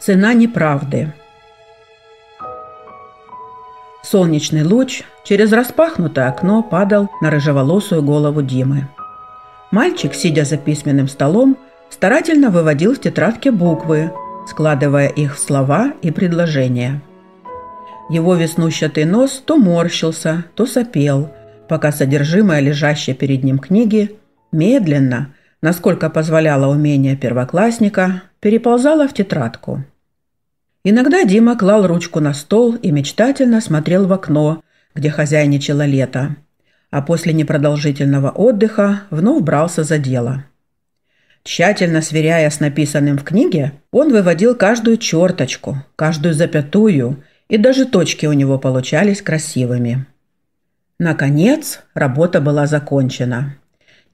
Цена неправды. Солнечный луч через распахнутое окно падал на рыжеволосую голову Димы. Мальчик, сидя за письменным столом, старательно выводил в тетрадке буквы, складывая их в слова и предложения. Его веснущатый нос то морщился, то сопел, пока содержимое лежащей перед ним книги медленно, насколько позволяло умение первоклассника, переползала в тетрадку. Иногда Дима клал ручку на стол и мечтательно смотрел в окно, где хозяйничало лето, а после непродолжительного отдыха вновь брался за дело. Тщательно сверяя с написанным в книге, он выводил каждую черточку, каждую запятую, и даже точки у него получались красивыми. Наконец, работа была закончена –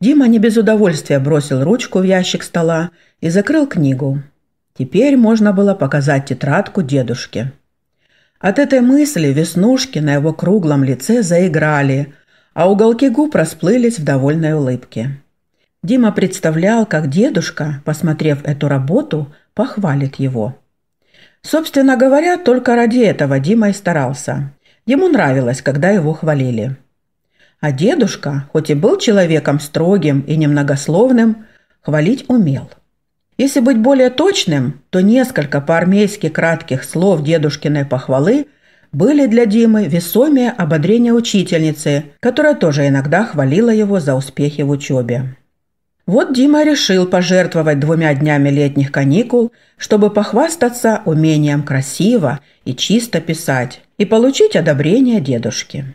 Дима не без удовольствия бросил ручку в ящик стола и закрыл книгу. Теперь можно было показать тетрадку дедушке. От этой мысли веснушки на его круглом лице заиграли, а уголки губ расплылись в довольной улыбке. Дима представлял, как дедушка, посмотрев эту работу, похвалит его. Собственно говоря, только ради этого Дима и старался. Ему нравилось, когда его хвалили. А дедушка, хоть и был человеком строгим и немногословным, хвалить умел. Если быть более точным, то несколько по-армейски кратких слов дедушкиной похвалы были для Димы весомее ободрения учительницы, которая тоже иногда хвалила его за успехи в учебе. Вот Дима решил пожертвовать двумя днями летних каникул, чтобы похвастаться умением красиво и чисто писать и получить одобрение дедушки.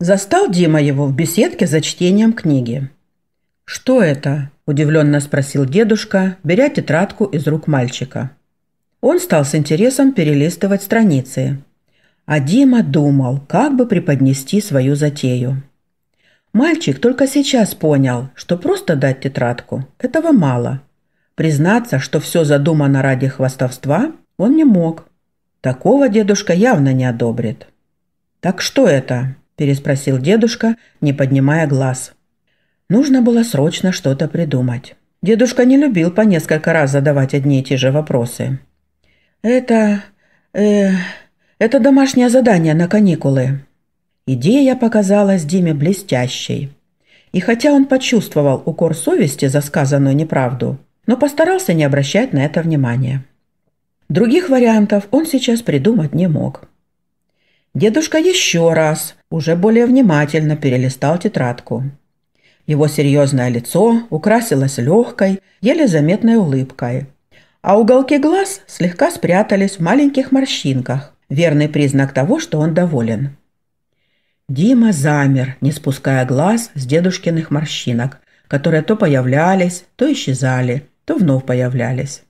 Застал Дима его в беседке за чтением книги. «Что это?» – удивленно спросил дедушка, беря тетрадку из рук мальчика. Он стал с интересом перелистывать страницы. А Дима думал, как бы преподнести свою затею. Мальчик только сейчас понял, что просто дать тетрадку – этого мало. Признаться, что все задумано ради хвастовства, он не мог. Такого дедушка явно не одобрит. «Так что это?» переспросил дедушка, не поднимая глаз. Нужно было срочно что-то придумать. Дедушка не любил по несколько раз задавать одни и те же вопросы. «Это... э... это домашнее задание на каникулы». Идея показалась Диме блестящей. И хотя он почувствовал укор совести за сказанную неправду, но постарался не обращать на это внимания. Других вариантов он сейчас придумать не мог. Дедушка еще раз, уже более внимательно перелистал тетрадку. Его серьезное лицо украсилось легкой, еле заметной улыбкой. А уголки глаз слегка спрятались в маленьких морщинках. Верный признак того, что он доволен. Дима замер, не спуская глаз с дедушкиных морщинок, которые то появлялись, то исчезали, то вновь появлялись.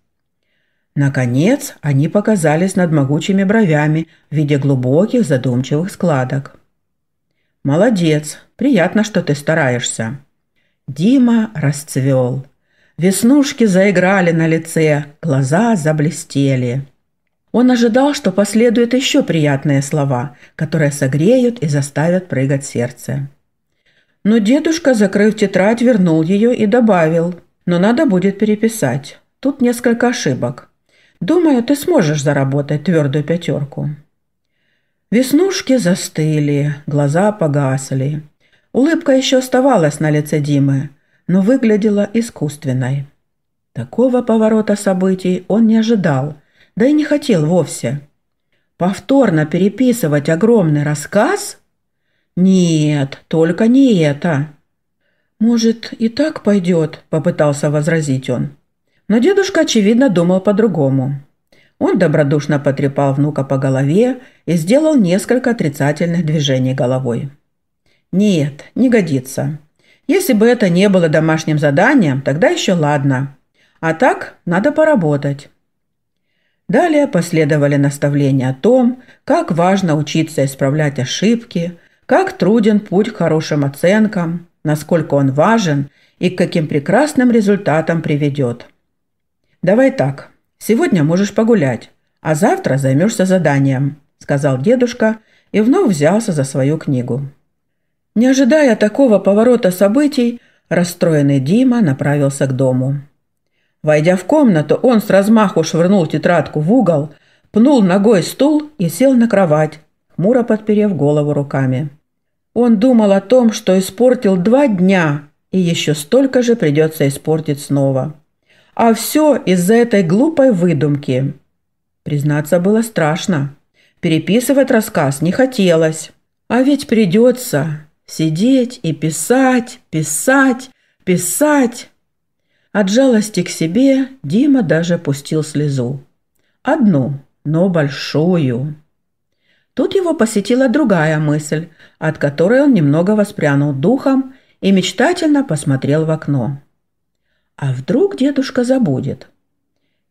Наконец, они показались над могучими бровями в виде глубоких задумчивых складок. «Молодец! Приятно, что ты стараешься!» Дима расцвел. Веснушки заиграли на лице, глаза заблестели. Он ожидал, что последуют еще приятные слова, которые согреют и заставят прыгать сердце. Но дедушка, закрыв тетрадь, вернул ее и добавил. «Но надо будет переписать. Тут несколько ошибок. Думаю, ты сможешь заработать твердую пятерку». Веснушки застыли, глаза погасли. Улыбка еще оставалась на лице Димы, но выглядела искусственной. Такого поворота событий он не ожидал, да и не хотел вовсе. Повторно переписывать огромный рассказ? Нет, только не это. «Может, и так пойдет?» – попытался возразить он. Но дедушка, очевидно, думал по-другому. Он добродушно потрепал внука по голове и сделал несколько отрицательных движений головой. «Нет, не годится. Если бы это не было домашним заданием, тогда еще ладно. А так надо поработать». Далее последовали наставления о том, как важно учиться исправлять ошибки, как труден путь к хорошим оценкам, насколько он важен и к каким прекрасным результатам приведет. «Давай так. Сегодня можешь погулять, а завтра займешься заданием», – сказал дедушка и вновь взялся за свою книгу. Не ожидая такого поворота событий, расстроенный Дима направился к дому. Войдя в комнату, он с размаху швырнул тетрадку в угол, пнул ногой стул и сел на кровать, хмуро подперев голову руками. Он думал о том, что испортил два дня, и еще столько же придется испортить снова. А все из-за этой глупой выдумки. Признаться, было страшно. Переписывать рассказ не хотелось. А ведь придется сидеть и писать, писать, писать. От жалости к себе Дима даже пустил слезу. Одну, но большую. Тут его посетила другая мысль, от которой он немного воспрянул духом и мечтательно посмотрел в окно. А вдруг дедушка забудет?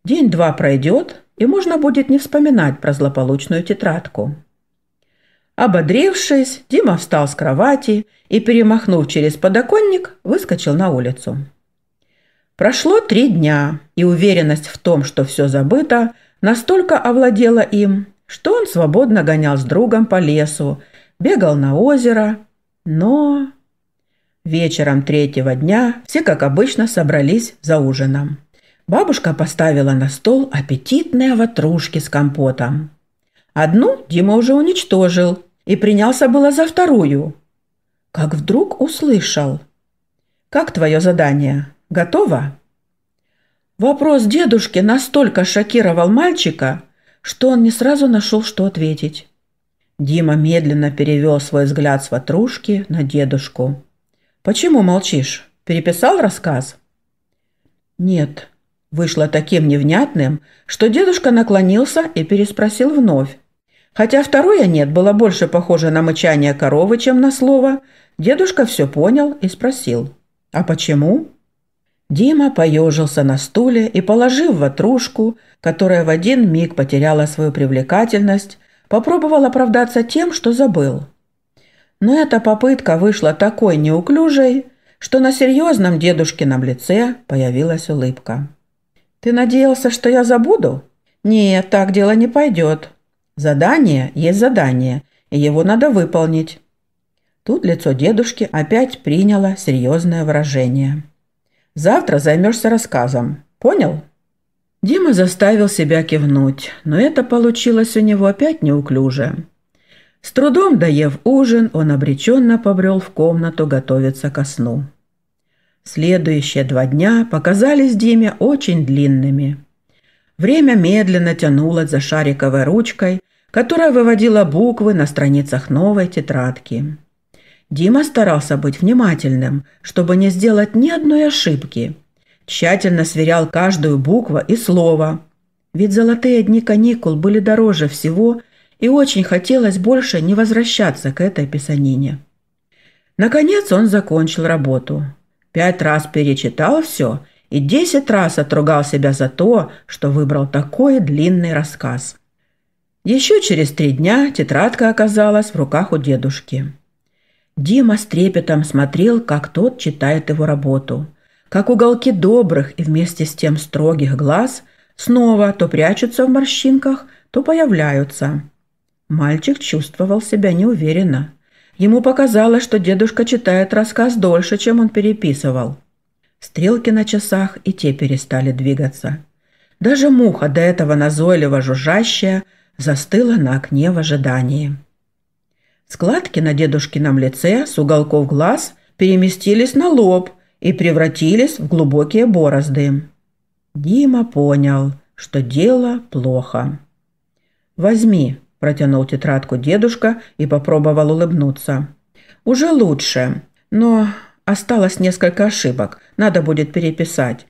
День-два пройдет, и можно будет не вспоминать про злополучную тетрадку. Ободрившись, Дима встал с кровати и, перемахнув через подоконник, выскочил на улицу. Прошло три дня, и уверенность в том, что все забыто, настолько овладела им, что он свободно гонял с другом по лесу, бегал на озеро, но... Вечером третьего дня все, как обычно, собрались за ужином. Бабушка поставила на стол аппетитные ватрушки с компотом. Одну Дима уже уничтожил и принялся было за вторую. Как вдруг услышал. «Как твое задание? Готово?» Вопрос дедушки настолько шокировал мальчика, что он не сразу нашел, что ответить. Дима медленно перевел свой взгляд с ватрушки на дедушку. «Почему молчишь? Переписал рассказ?» «Нет», – вышло таким невнятным, что дедушка наклонился и переспросил вновь. Хотя второе «нет» было больше похоже на мычание коровы, чем на слово, дедушка все понял и спросил. «А почему?» Дима поежился на стуле и, положив ватрушку, которая в один миг потеряла свою привлекательность, попробовал оправдаться тем, что забыл – но эта попытка вышла такой неуклюжей, что на серьезном дедушкином лице появилась улыбка. «Ты надеялся, что я забуду?» «Нет, так дело не пойдет. Задание есть задание, и его надо выполнить». Тут лицо дедушки опять приняло серьезное выражение. «Завтра займешься рассказом. Понял?» Дима заставил себя кивнуть, но это получилось у него опять неуклюже. С трудом доев ужин, он обреченно побрел в комнату готовиться ко сну. Следующие два дня показались Диме очень длинными. Время медленно тянуло за шариковой ручкой, которая выводила буквы на страницах новой тетрадки. Дима старался быть внимательным, чтобы не сделать ни одной ошибки. Тщательно сверял каждую букву и слово. Ведь золотые дни каникул были дороже всего, и очень хотелось больше не возвращаться к этой писанине. Наконец он закончил работу. Пять раз перечитал все и десять раз отругал себя за то, что выбрал такой длинный рассказ. Еще через три дня тетрадка оказалась в руках у дедушки. Дима с трепетом смотрел, как тот читает его работу, как уголки добрых и вместе с тем строгих глаз снова то прячутся в морщинках, то появляются – Мальчик чувствовал себя неуверенно. Ему показалось, что дедушка читает рассказ дольше, чем он переписывал. Стрелки на часах и те перестали двигаться. Даже муха, до этого назойливо жужжащая, застыла на окне в ожидании. Складки на дедушкином лице с уголков глаз переместились на лоб и превратились в глубокие борозды. Дима понял, что дело плохо. «Возьми», – протянул тетрадку дедушка и попробовал улыбнуться. «Уже лучше, но осталось несколько ошибок. Надо будет переписать».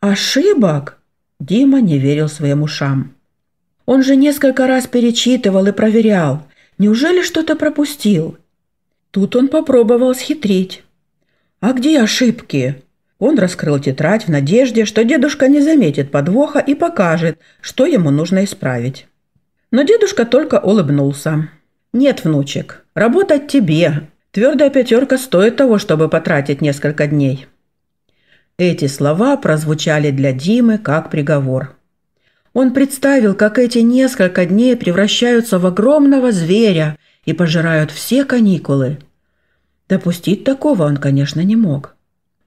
«Ошибок?» – Дима не верил своим ушам. «Он же несколько раз перечитывал и проверял. Неужели что-то пропустил?» Тут он попробовал схитрить. «А где ошибки?» Он раскрыл тетрадь в надежде, что дедушка не заметит подвоха и покажет, что ему нужно исправить. Но дедушка только улыбнулся. «Нет, внучек, работать тебе. Твердая пятерка стоит того, чтобы потратить несколько дней». Эти слова прозвучали для Димы как приговор. Он представил, как эти несколько дней превращаются в огромного зверя и пожирают все каникулы. Допустить такого он, конечно, не мог.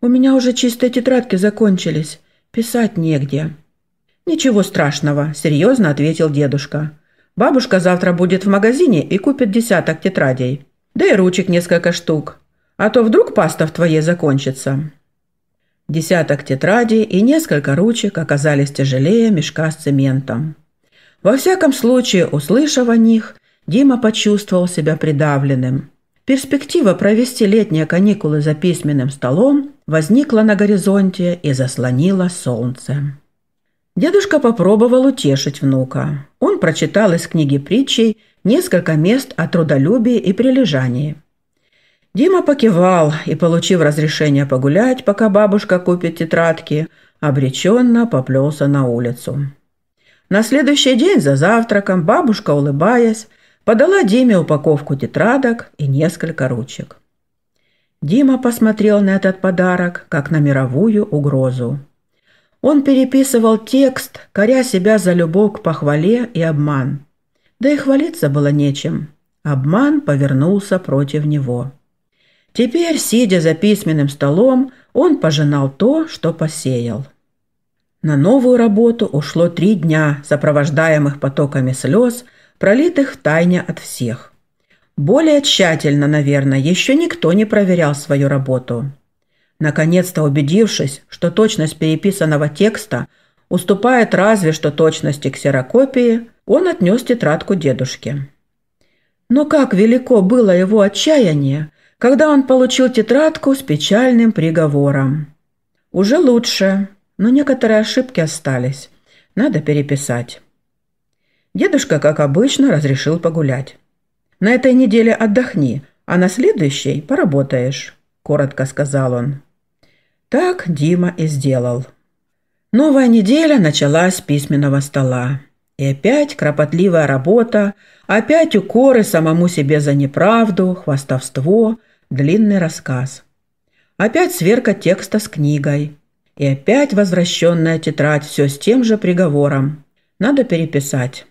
«У меня уже чистые тетрадки закончились. Писать негде». «Ничего страшного», – серьезно ответил дедушка. Бабушка завтра будет в магазине и купит десяток тетрадей. Да и ручек несколько штук. А то вдруг паста в твоей закончится». Десяток тетрадей и несколько ручек оказались тяжелее мешка с цементом. Во всяком случае, услышав о них, Дима почувствовал себя придавленным. Перспектива провести летние каникулы за письменным столом возникла на горизонте и заслонила солнце. Дедушка попробовал утешить внука. Он прочитал из книги притчей несколько мест о трудолюбии и прилежании. Дима покивал и, получив разрешение погулять, пока бабушка купит тетрадки, обреченно поплелся на улицу. На следующий день за завтраком бабушка, улыбаясь, подала Диме упаковку тетрадок и несколько ручек. Дима посмотрел на этот подарок, как на мировую угрозу. Он переписывал текст, коря себя за любовь к похвале и обман. Да и хвалиться было нечем. Обман повернулся против него. Теперь, сидя за письменным столом, он пожинал то, что посеял. На новую работу ушло три дня, сопровождаемых потоками слез, пролитых в тайне от всех. Более тщательно, наверное, еще никто не проверял свою работу наконец-то убедившись, что точность переписанного текста уступает разве что точности ксерокопии, он отнес тетрадку дедушке. Но как велико было его отчаяние, когда он получил тетрадку с печальным приговором. Уже лучше, но некоторые ошибки остались. Надо переписать. Дедушка, как обычно, разрешил погулять. На этой неделе отдохни, а на следующей поработаешь. – коротко сказал он. Так Дима и сделал. Новая неделя началась с письменного стола. И опять кропотливая работа, опять укоры самому себе за неправду, хвастовство, длинный рассказ. Опять сверка текста с книгой. И опять возвращенная тетрадь все с тем же приговором. Надо переписать.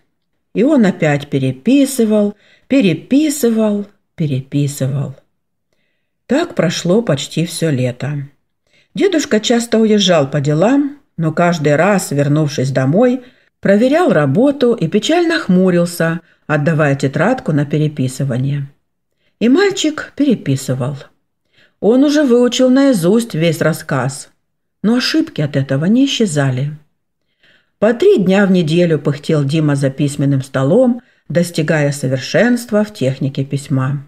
И он опять переписывал, переписывал, переписывал. Так прошло почти все лето. Дедушка часто уезжал по делам, но каждый раз, вернувшись домой, проверял работу и печально хмурился, отдавая тетрадку на переписывание. И мальчик переписывал. Он уже выучил наизусть весь рассказ, но ошибки от этого не исчезали. По три дня в неделю пыхтел Дима за письменным столом, достигая совершенства в технике письма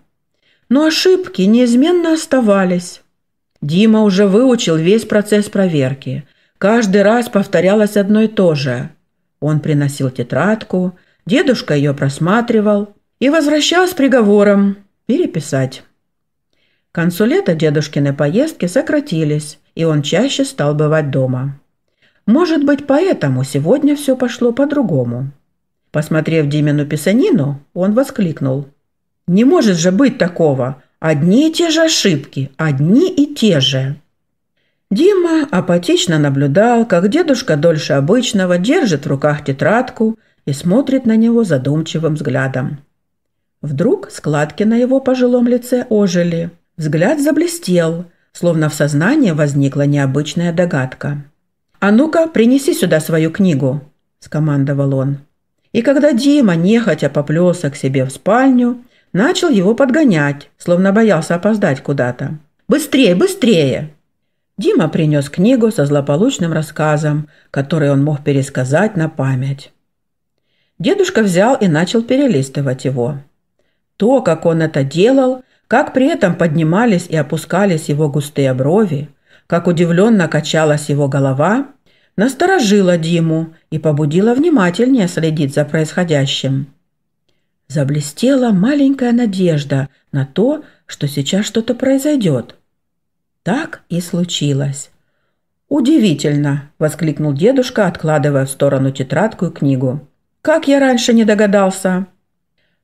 но ошибки неизменно оставались. Дима уже выучил весь процесс проверки. Каждый раз повторялось одно и то же. Он приносил тетрадку, дедушка ее просматривал и возвращал с приговором «переписать». К концу дедушкины поездки сократились, и он чаще стал бывать дома. Может быть, поэтому сегодня все пошло по-другому. Посмотрев Димину писанину, он воскликнул. Не может же быть такого. Одни и те же ошибки, одни и те же. Дима апатично наблюдал, как дедушка дольше обычного держит в руках тетрадку и смотрит на него задумчивым взглядом. Вдруг складки на его пожилом лице ожили. Взгляд заблестел, словно в сознании возникла необычная догадка. «А ну-ка, принеси сюда свою книгу», – скомандовал он. И когда Дима нехотя поплелся к себе в спальню – начал его подгонять, словно боялся опоздать куда-то. «Быстрее, быстрее!» Дима принес книгу со злополучным рассказом, который он мог пересказать на память. Дедушка взял и начал перелистывать его. То, как он это делал, как при этом поднимались и опускались его густые брови, как удивленно качалась его голова, насторожило Диму и побудило внимательнее следить за происходящим. Заблестела маленькая надежда на то, что сейчас что-то произойдет. Так и случилось. «Удивительно!» – воскликнул дедушка, откладывая в сторону тетрадку и книгу. «Как я раньше не догадался!»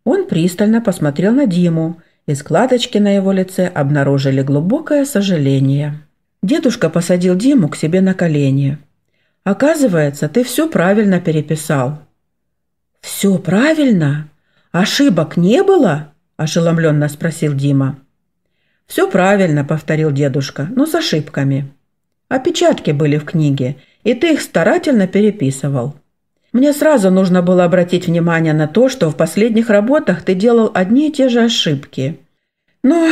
Он пристально посмотрел на Диму, и складочки на его лице обнаружили глубокое сожаление. Дедушка посадил Диму к себе на колени. «Оказывается, ты все правильно переписал». «Все правильно? «Ошибок не было?» – ошеломленно спросил Дима. «Все правильно», – повторил дедушка, – «но с ошибками». Опечатки были в книге, и ты их старательно переписывал. Мне сразу нужно было обратить внимание на то, что в последних работах ты делал одни и те же ошибки. Но,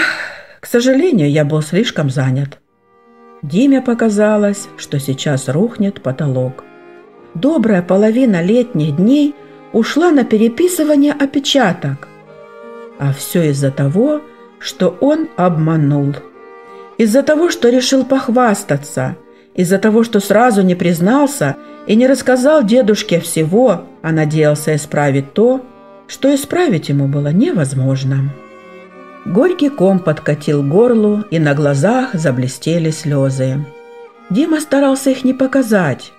к сожалению, я был слишком занят. Диме показалось, что сейчас рухнет потолок. Добрая половина летних дней – ушла на переписывание опечаток. А все из-за того, что он обманул. Из-за того, что решил похвастаться, из-за того, что сразу не признался и не рассказал дедушке всего, а надеялся исправить то, что исправить ему было невозможно. Горький ком подкатил горлу, и на глазах заблестели слезы. Дима старался их не показать,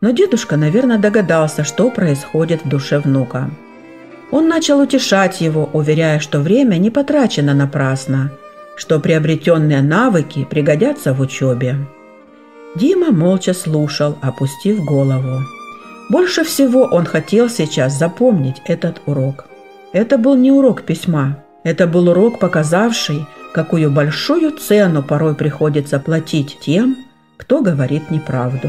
но дедушка, наверное, догадался, что происходит в душе внука. Он начал утешать его, уверяя, что время не потрачено напрасно, что приобретенные навыки пригодятся в учебе. Дима молча слушал, опустив голову. Больше всего он хотел сейчас запомнить этот урок. Это был не урок письма. Это был урок, показавший, какую большую цену порой приходится платить тем, кто говорит неправду.